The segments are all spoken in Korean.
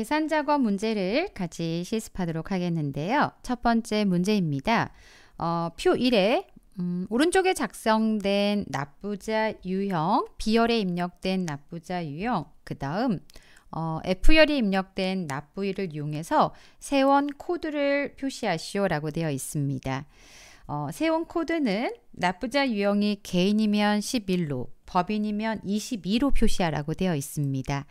계산 작업 문제를 같이 실습하도록 하겠는데요. 첫 번째 문제입니다. 어, 표 1에 음, 오른쪽에 작성된 납부자 유형, B열에 입력된 납부자 유형, 그 다음 어, f 열에 입력된 납부일을 이용해서 세원 코드를 표시하시오 라고 되어 있습니다. 어, 세원 코드는 납부자 유형이 개인이면 11로, 법인이면 22로 표시하라고 되어 있습니다.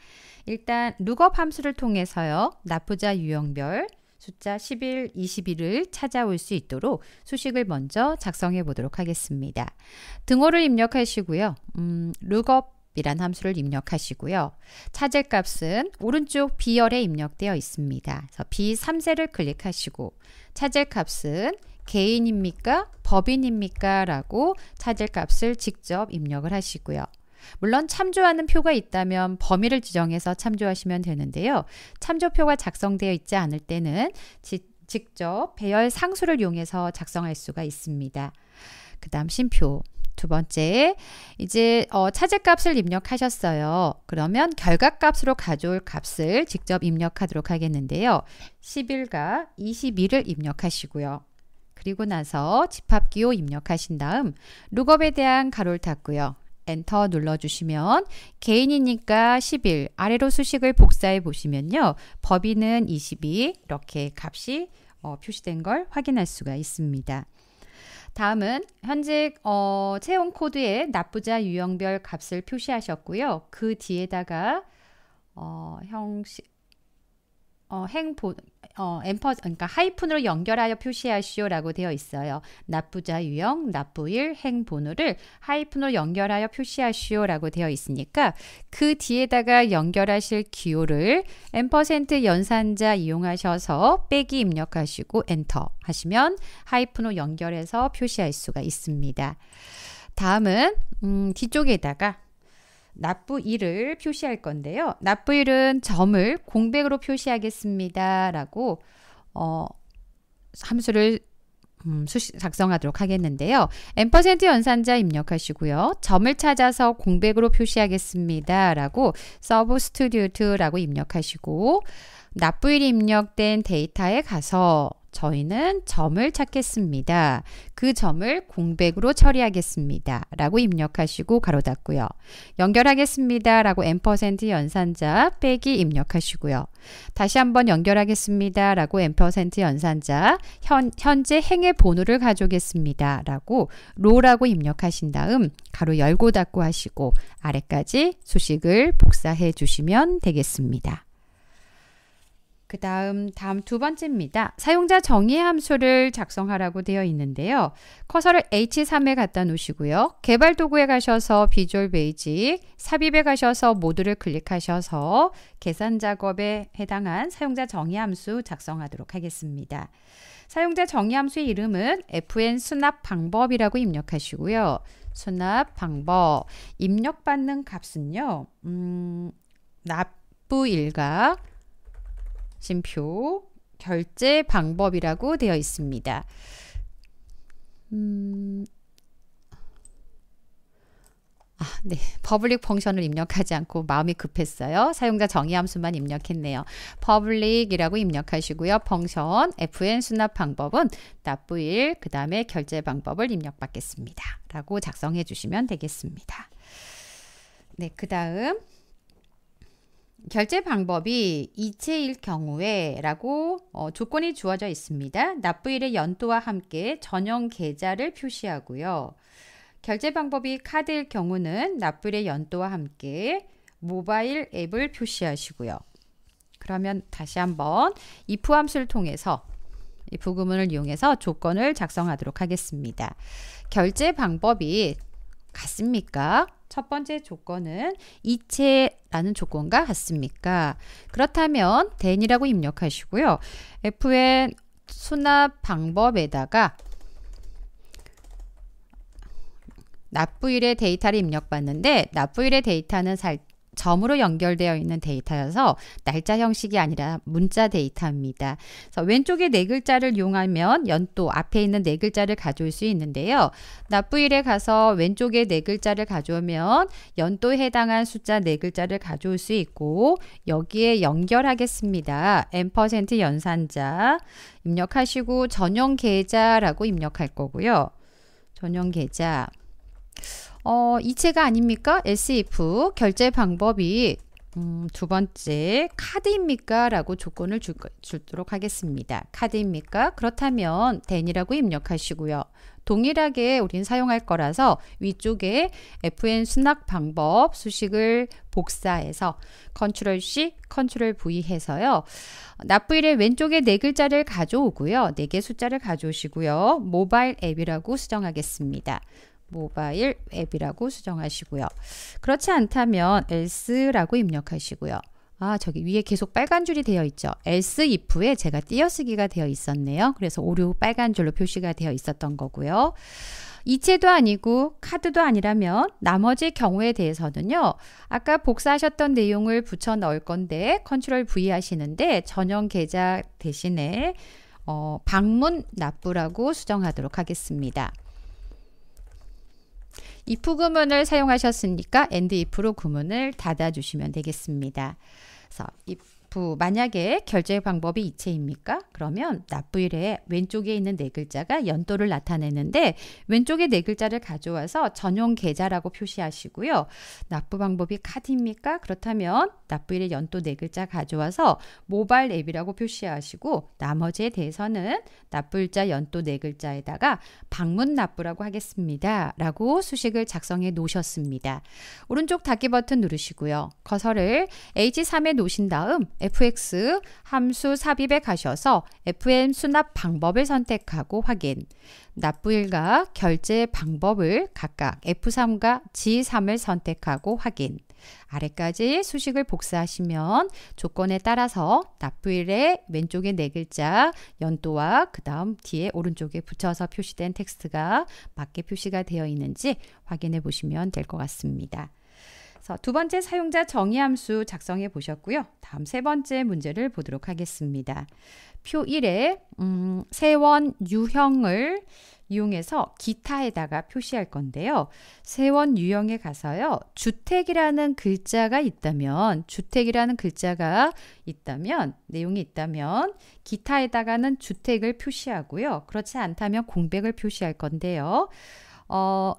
일단 룩업 함수를 통해서요. 납부자 유형별 숫자 11, 21을 찾아올 수 있도록 수식을 먼저 작성해 보도록 하겠습니다. 등호를 입력하시고요. 음, 룩업 이란 함수를 입력하시고요. 차제값은 오른쪽 B열에 입력되어 있습니다. 그래서 B3세를 클릭하시고 차제값은 개인입니까? 법인입니까? 라고 찾을 값을 직접 입력을 하시고요. 물론 참조하는 표가 있다면 범위를 지정해서 참조하시면 되는데요. 참조표가 작성되어 있지 않을 때는 지, 직접 배열 상수를 이용해서 작성할 수가 있습니다. 그 다음 심표 두 번째, 이제 어, 차제 값을 입력하셨어요. 그러면 결과 값으로 가져올 값을 직접 입력하도록 하겠는데요. 11과 2 1을 입력하시고요. 그리고 나서 집합기호 입력하신 다음 룩업에 대한 가로를 닫고요. 엔터 눌러주시면 개인이니까 11 아래로 수식을 복사해 보시면요. 법인은 22 이렇게 값이 어, 표시된 걸 확인할 수가 있습니다. 다음은 현재 어, 채용 코드에 납부자 유형별 값을 표시하셨고요. 그 뒤에다가 어, 형식 어, 행보 어, 엠퍼 그러니까 하이픈으로 연결하여 표시하시오라고 되어 있어요. 납부자 유형, 납부일, 행번호를 하이픈으로 연결하여 표시하시오라고 되어 있으니까 그 뒤에다가 연결하실 기호를 엠퍼센트 연산자 이용하셔서 빼기 입력하시고 엔터 하시면 하이픈으로 연결해서 표시할 수가 있습니다. 다음은 음, 뒤쪽에다가 납부 일을 표시할 건데요. 납부 일은 점을 공백으로 표시하겠습니다. 라고 어, 함수를 음, 수시, 작성하도록 하겠는데요. n% 연산자 입력하시고요. 점을 찾아서 공백으로 표시하겠습니다. 라고 substitute라고 입력하시고 납부일이 입력된 데이터에 가서 저희는 점을 찾겠습니다. 그 점을 공백으로 처리하겠습니다. 라고 입력하시고 가로 닫고요. 연결하겠습니다. 라고 엠퍼센트 연산자 빼기 입력하시고요. 다시 한번 연결하겠습니다. 라고 엠퍼센트 연산자 현, 현재 행의 번호를 가져오겠습니다. 라고 로라고 입력하신 다음 가로 열고 닫고 하시고 아래까지 수식을 복사해 주시면 되겠습니다. 그 다음 다음 두 번째입니다. 사용자 정의 함수를 작성하라고 되어 있는데요. 커서를 H3에 갖다 놓으시고요. 개발 도구에 가셔서 비주얼 베이직 삽입에 가셔서 모두를 클릭하셔서 계산 작업에 해당한 사용자 정의 함수 작성하도록 하겠습니다. 사용자 정의 함수의 이름은 fn 수납 방법이라고 입력하시고요. 수납 방법 입력받는 값은요. 음, 납부 일각 심표 결제 방법이라고 되어 있습니다. 음, 아, 네. 퍼블릭 펑션을 입력하지 않고 마음이 급했어요. 사용자 정의 함수만 입력했네요. 퍼블릭이라고 입력하시고요. 펑션 fn 수납 방법은 납부일 그 다음에 결제 방법을 입력받겠습니다. 라고 작성해 주시면 되겠습니다. 네, 그 다음 결제 방법이 이체일 경우에 라고 어, 조건이 주어져 있습니다. 납부일의 연도와 함께 전용 계좌를 표시하고요. 결제 방법이 카드일 경우는 납부일의 연도와 함께 모바일 앱을 표시하시고요. 그러면 다시 한번 if 함수를 통해서 이부구을 이용해서 조건을 작성하도록 하겠습니다. 결제 방법이 같습니까? 첫 번째 조건은 이체라는 조건과 같습니까? 그렇다면 t e n 이라고 입력하시고요. fn 수납 방법에다가 납부일의 데이터를 입력받는데 납부일의 데이터는 살 점으로 연결되어 있는 데이터여서 날짜 형식이 아니라 문자 데이터입니다. 그래서 왼쪽에 네 글자를 이용하면 연도 앞에 있는 네 글자를 가져올 수 있는데요. 납부일에 가서 왼쪽에 네 글자를 가져오면 연도에 해당한 숫자 네 글자를 가져올 수 있고 여기에 연결하겠습니다. n% 연산자 입력하시고 전용 계좌라고 입력할 거고요. 전용 계좌 어, 이체가 아닙니까? s f 결제 방법이 음, 두 번째 카드입니까? 라고 조건을 줄, 도록 하겠습니다. 카드입니까? 그렇다면 den이라고 입력하시고요. 동일하게 우린 사용할 거라서 위쪽에 FN 수락 방법 수식을 복사해서 컨트롤 C, 컨트롤 V 해서요. 납부일의 왼쪽에 네 글자를 가져오고요. 네 개 숫자를 가져오시고요. 모바일 앱이라고 수정하겠습니다. 모바일 앱이라고 수정하시고요. 그렇지 않다면 else라고 입력하시고요. 아, 저기 위에 계속 빨간 줄이 되어 있죠. else if에 제가 띄어쓰기가 되어 있었네요. 그래서 오류 빨간 줄로 표시가 되어 있었던 거고요. 이체도 아니고 카드도 아니라면 나머지 경우에 대해서는요. 아까 복사하셨던 내용을 붙여 넣을 건데 컨트롤 V 하시는데 전용 계좌 대신에 어, 방문 납부라고 수정하도록 하겠습니다. if 구문을 사용하셨으니까 and if로 구문을 닫아주시면 되겠습니다. 그래서 if 부 만약에 결제 방법이 이체입니까? 그러면 납부일에 왼쪽에 있는 네 글자가 연도를 나타내는데 왼쪽에 네 글자를 가져와서 전용 계좌라고 표시하시고요. 납부 방법이 카드입니까? 그렇다면 납부일에 연도 네 글자 가져와서 모바일 앱이라고 표시하시고 나머지에 대해서는 납부일자 연도 네 글자에다가 방문 납부라고 하겠습니다. 라고 수식을 작성해 놓으셨습니다. 오른쪽 닫기 버튼 누르시고요. 커서를 H3에 놓으신 다음 fx 함수 삽입에 가셔서 fm 수납 방법을 선택하고 확인 납부일과 결제 방법을 각각 F3과 G3을 선택하고 확인 아래까지 수식을 복사하시면 조건에 따라서 납부일의 왼쪽에 네 글자 연도와 그 다음 뒤에 오른쪽에 붙여서 표시된 텍스트가 맞게 표시가 되어 있는지 확인해 보시면 될 것 같습니다. 그래서 두 번째 사용자 정의 함수 작성해 보셨고요. 다음 세 번째 문제를 보도록 하겠습니다. 표 1에 음, 세원 유형을 이용해서 기타에다가 표시할 건데요. 세원 유형에 가서요. 주택이라는 글자가 있다면 주택이라는 글자가 있다면 내용이 있다면 기타에다가는 주택을 표시하고요. 그렇지 않다면 공백을 표시할 건데요. 어,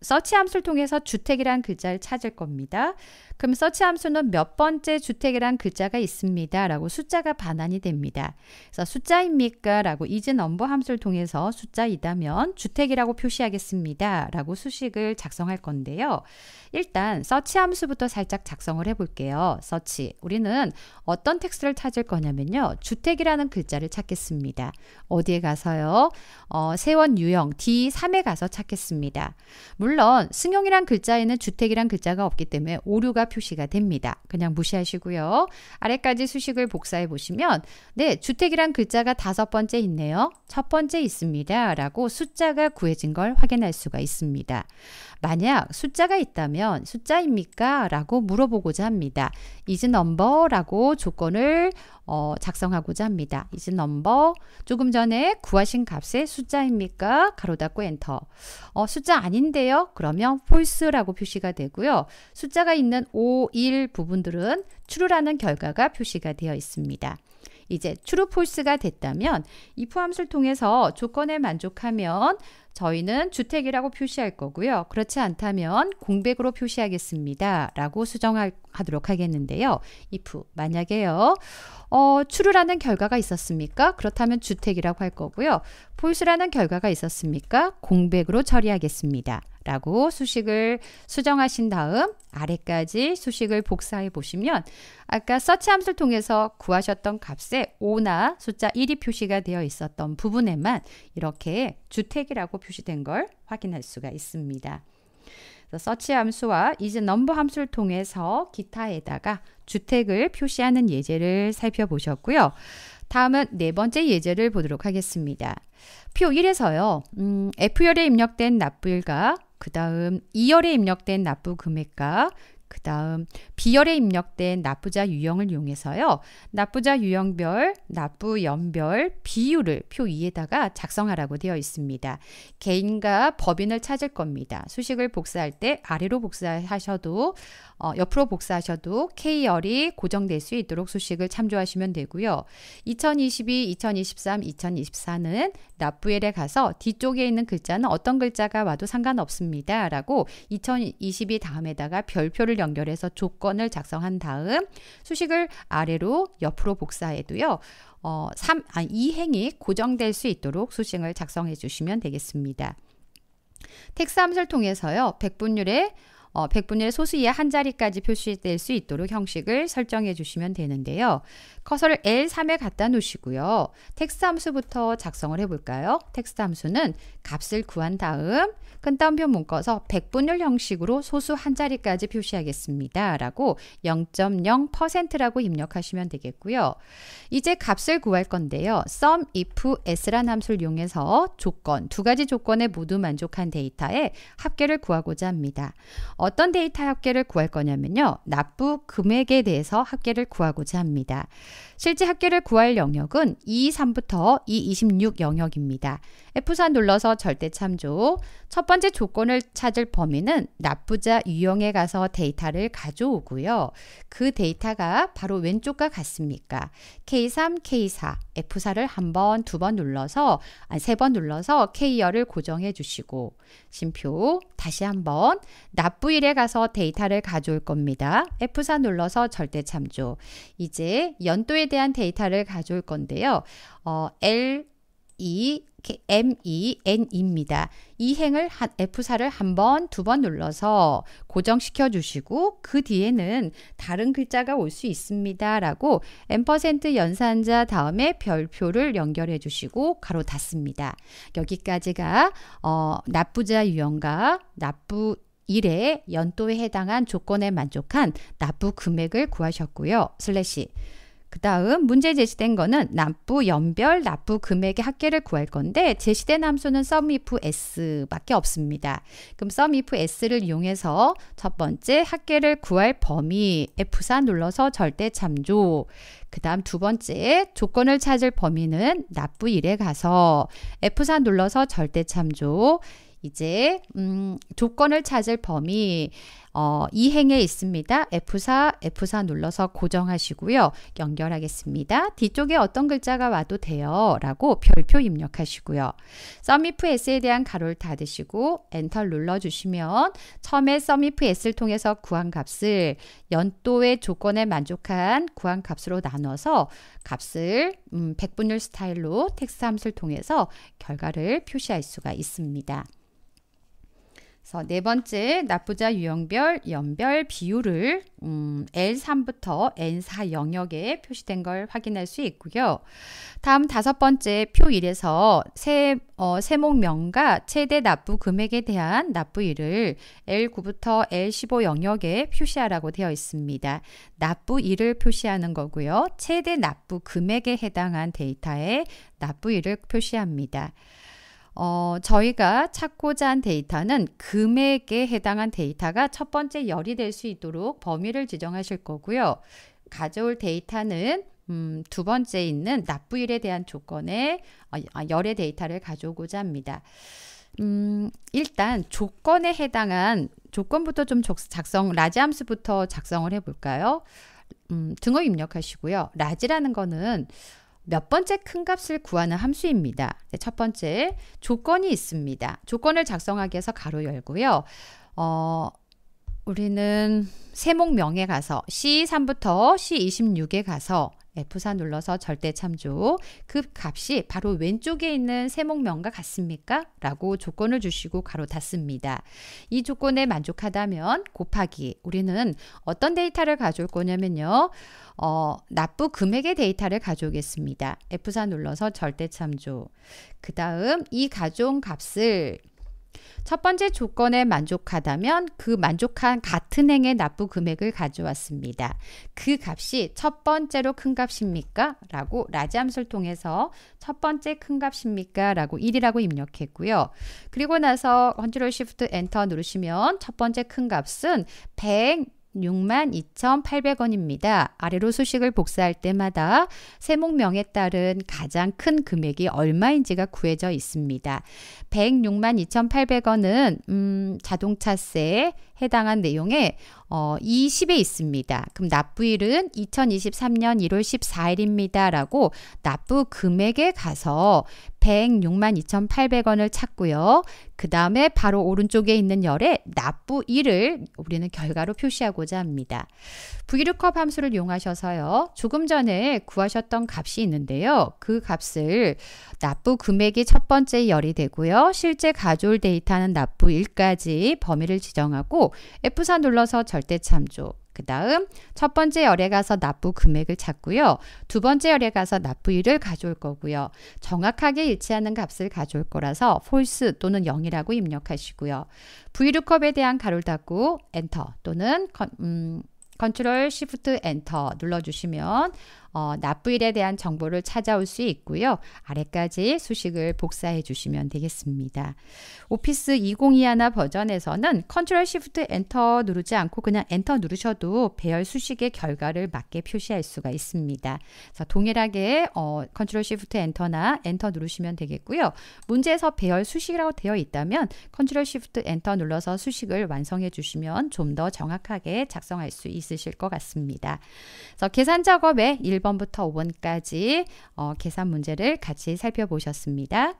서치 함수를 통해서 주택이란 글자를 찾을 겁니다. 그럼 서치 함수는 몇 번째 주택이란 글자가 있습니다. 라고 숫자가 반환이 됩니다. 그래서 숫자입니까? 라고 이즈 넘버 함수를 통해서 숫자이다면 주택이라고 표시하겠습니다. 라고 수식을 작성할 건데요. 일단 서치 함수부터 살짝 작성을 해볼게요. 서치. 우리는 어떤 텍스트를 찾을 거냐면요. 주택이라는 글자를 찾겠습니다. 어디에 가서요? 어, 세원 유형 D3에 가서 찾겠습니다. 물론 승용이란 글자에는 주택이란 글자가 없기 때문에 오류가 표시가 됩니다. 그냥 무시하시고요. 아래까지 수식을 복사해 보시면 네, 주택이란 글자가 다섯 번째 있네요. 첫 번째 있습니다. 라고 숫자가 구해진 걸 확인할 수가 있습니다. 만약 숫자가 있다면 숫자입니까? 라고 물어보고자 합니다. 이 s n 버라고 조건을 어, 작성하고자 합니다. is n u 조금 전에 구하신 값의 숫자입니까? 가로 닫고 엔터 어, 숫자 아닌데요? 그러면 false라고 표시가 되고요. 숫자가 있는 5, 1 부분들은 true라는 결과가 표시가 되어 있습니다. 이제 true, false가 됐다면 if 함수를 통해서 조건에 만족하면 저희는 주택이라고 표시할 거고요. 그렇지 않다면 공백으로 표시하겠습니다. 라고 수정하도록 하겠는데요. if 만약에요. 어, 추루라는 결과가 있었습니까? 그렇다면 주택이라고 할 거고요. false라는 결과가 있었습니까? 공백으로 처리하겠습니다. 라고 수식을 수정하신 다음 아래까지 수식을 복사해 보시면 아까 서치 함수를 통해서 구하셨던 값에 5나 숫자 1이 표시가 되어 있었던 부분에만 이렇게 주택이라고 표시하겠습니다. 표시된 걸 확인할 수가 있습니다. 서치 함수와 이제 넘버 함수를 통해서 기타에다가 주택을 표시하는 예제를 살펴보셨고요. 다음은 네 번째 예제를 보도록 하겠습니다. 표 1에서요. 음, F열에 입력된 납부일과 그 다음 2열에 입력된 납부 금액과 그 다음 비열에 입력된 납부자 유형을 이용해서요. 납부자 유형별, 납부 연별, 비율을 표 2에다가 작성하라고 되어 있습니다. 개인과 법인을 찾을 겁니다. 수식을 복사할 때 아래로 복사하셔도 어, 옆으로 복사하셔도 K열이 고정될 수 있도록 수식을 참조하시면 되고요. 2022, 2023, 2024는 납부일에 가서 뒤쪽에 있는 글자는 어떤 글자가 와도 상관없습니다. 라고 2022 다음에다가 별표를 값을 연결해서 조건을 작성한 다음 수식을 아래로 옆으로 복사해도요. 어, 3, 아, 이 행이 고정될 수 있도록 수식을 작성해 주시면 되겠습니다. 텍스 함수를 통해서요. 어, 백분율의 어, 1 0 0의 소수의 한 자리까지 표시될 수 있도록 형식을 설정해 주시면 되는데요. 커서를 L3에 갖다 놓으시고요. 텍스트 함수부터 작성을 해볼까요? 텍스트 함수는 값을 구한 다음 큰따옴표 묶어서 백분율 형식으로 소수 한 자리까지 표시하겠습니다. 라고 0.0%라고 입력하시면 되겠고요. 이제 값을 구할 건데요. sum if s 라는 함수를 이용해서 조건, 두 가지 조건에 모두 만족한 데이터의 합계를 구하고자 합니다. 어떤 데이터 합계를 구할 거냐면요. 납부 금액에 대해서 합계를 구하고자 합니다. 실제 학교를 구할 영역은 2, 3부터 2, 26 영역입니다. F4 눌러서 절대 참조. 첫 번째 조건을 찾을 범위는 납부자 유형에 가서 데이터를 가져오고요. 그 데이터가 바로 왼쪽과 같습니까? K3, K4, F4를 한 번, 두 번 눌러서 아니 세번 눌러서 K열을 고정해 주시고 심표 다시 한번 납부일에 가서 데이터를 가져올 겁니다. F4 눌러서 절대 참조. 이제 연도에 대한 데이터를 가져올 건데요. 어, L MEN입니다. 이 행을 한, F4를 한 번, 두 번 눌러서 고정시켜 주시고 그 뒤에는 다른 글자가 올 수 있습니다. 라고 엠퍼센트 연산자 다음에 별표를 연결해 주시고 가로 닫습니다. 여기까지가 어, 납부자 유형과 납부 1의 연도에 해당한 조건에 만족한 납부 금액을 구하셨고요. 슬래시 그 다음 문제 제시된 거는 납부 연별 납부 금액의 합계를 구할 건데 제시된 함수는 sum if s밖에 없습니다. 그럼 sum if s를 이용해서 첫 번째 합계를 구할 범위 F4 눌러서 절대 참조 그 다음 두 번째 조건을 찾을 범위는 납부 1에 가서 F4 눌러서 절대 참조 이제 음, 조건을 찾을 범위 어, 이행에 있습니다. F4, F4 눌러서 고정하시고요. 연결하겠습니다. 뒤쪽에 어떤 글자가 와도 돼요. 라고 별표 입력하시고요. 서미프 S에 대한 가로를 닫으시고 엔터 눌러주시면 처음에 서미프 S를 통해서 구한 값을 연도의 조건에 만족한 구한 값으로 나눠서 값을 음, 백분율 스타일로 텍스 함수를 통해서 결과를 표시할 수가 있습니다. 그래서 네 번째 납부자 유형별 연별 비율을 음, L3부터 N4 영역에 표시된 걸 확인할 수 있고요. 다음 다섯 번째 표 1에서 세, 어, 세목명과 최대 납부 금액에 대한 납부일을 L9부터 L15 영역에 표시하라고 되어 있습니다. 납부일을 표시하는 거고요. 최대 납부 금액에 해당한 데이터에 납부일을 표시합니다. 어, 저희가 찾고자 한 데이터는 금액에 해당한 데이터가 첫 번째 열이 될 수 있도록 범위를 지정하실 거고요. 가져올 데이터는 음, 두 번째 있는 납부일에 대한 조건의 어, 아, 열의 데이터를 가져오고자 합니다. 음, 일단 조건에 해당한 조건부터 좀 작성, 라지 함수부터 작성을 해볼까요? 음, 등호 입력하시고요. 라지라는 거는 몇 번째 큰 값을 구하는 함수입니다. 네, 첫 번째 조건이 있습니다. 조건을 작성하기 위해서 가로 열고요. 어, 우리는 세목명에 가서 C3부터 C26에 가서 F4 눌러서 절대 참조. 그 값이 바로 왼쪽에 있는 세목명과 같습니까? 라고 조건을 주시고 가로 닫습니다. 이 조건에 만족하다면 곱하기. 우리는 어떤 데이터를 가져올 거냐면요. 어, 납부 금액의 데이터를 가져오겠습니다. F4 눌러서 절대 참조. 그 다음 이 가져온 값을 첫 번째 조건에 만족하다면 그 만족한 가, 같은 행의 납부 금액을 가져왔습니다. 그 값이 첫 번째로 큰 값입니까? 라고 라지 함수를 통해서 첫 번째 큰 값입니까? 라고 1이라고 입력했고요. 그리고 나서 컨트롤 시프트 엔터 누르시면 첫 번째 큰 값은 100 62,800원입니다. 아래로 수식을 복사할 때마다 세목명에 따른 가장 큰 금액이 얼마인지가 구해져 있습니다. 106만 2,800원은 음, 자동차세, 해당한 내용에 어, 20에 있습니다. 그럼 납부일은 2023년 1월 14일입니다. 라고 납부 금액에 가서 106만 2,800원을 찾고요. 그 다음에 바로 오른쪽에 있는 열에 납부일을 우리는 결과로 표시하고자 합니다. v l o 컵 함수를 이용하셔서요. 조금 전에 구하셨던 값이 있는데요. 그 값을 납부 금액이 첫 번째 열이 되고요. 실제 가졸 데이터는 납부일까지 범위를 지정하고 F4 눌러서 절대 참조. 그 다음 첫 번째 열에 가서 납부 금액을 찾고요. 두 번째 열에 가서 납부일을 가져올 거고요. 정확하게 일치하는 값을 가져올 거라서 false 또는 0이라고 입력하시고요. VLOOKUP에 대한 가로를 닫고 엔터 또는 컨, 음, 컨트롤 시프트 엔터 눌러주시면 어, 납부일에 대한 정보를 찾아올 수 있고요. 아래까지 수식을 복사해 주시면 되겠습니다. 오피스 2021 버전에서는 컨트롤 시프트 엔터 누르지 않고 그냥 엔터 누르셔도 배열 수식의 결과를 맞게 표시할 수가 있습니다. 그래서 동일하게 어, 컨트롤 시프트 엔터나 엔터 누르시면 되겠고요. 문제에서 배열 수식이라고 되어 있다면 컨트롤 시프트 엔터 눌러서 수식을 완성해 주시면 좀 더 정확하게 작성할 수 있으실 것 같습니다. 그래서 계산 작업에 1번 1번부터 5번까지 어, 계산 문제를 같이 살펴보셨습니다.